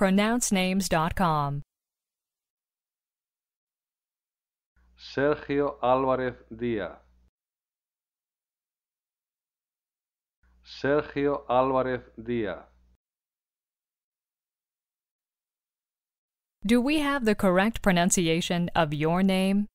pronouncenames.com. Sergio Álvarez Díaz. Sergio Álvarez Díaz. Do we have the correct pronunciation of your name?